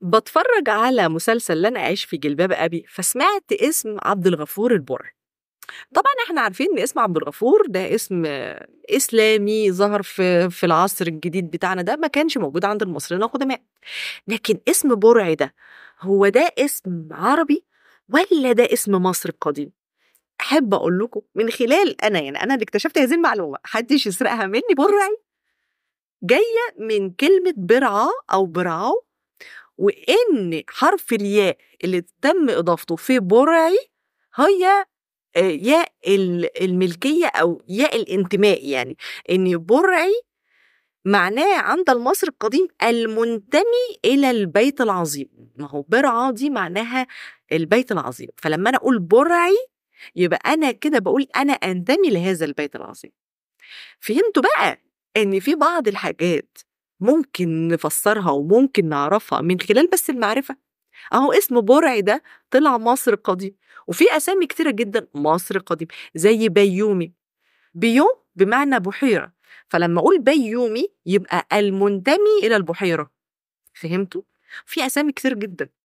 بتفرج على مسلسل لن أعيش في جلباب أبي فسمعت اسم عبد الغفور البر طبعا احنا عارفين ان اسم عبد الغفور ده اسم اسلامي ظهر في في العصر الجديد بتاعنا ده ما كانش موجود عند المصريين القدماء لكن اسم برع ده هو ده اسم عربي ولا ده اسم مصر القديم احب اقول لكم من خلال انا يعني انا اللي اكتشفت هذه المعلومه حدش يسرقها مني برعي جايه من كلمه برعه او برعو وإن حرف الياء اللي تم إضافته في برعي هي آه، ياء الملكية أو ياء الانتماء يعني إن برعي معناه عند المصري القديم المنتمي إلى البيت العظيم ما هو برعة دي معناها البيت العظيم فلما أنا أقول برعي يبقى أنا كده بقول أنا أنتمي لهذا البيت العظيم فهمتوا بقى إن في بعض الحاجات ممكن نفسرها وممكن نعرفها من خلال بس المعرفة أهو اسم برعي ده طلع مصر قديم وفي أسامي كتيرة جدا مصر قديم زي بيومي بيوم بمعنى بحيرة فلما أقول بيومي يبقى المنتمي إلى البحيرة فهمتوا؟ في أسامي كتير جدا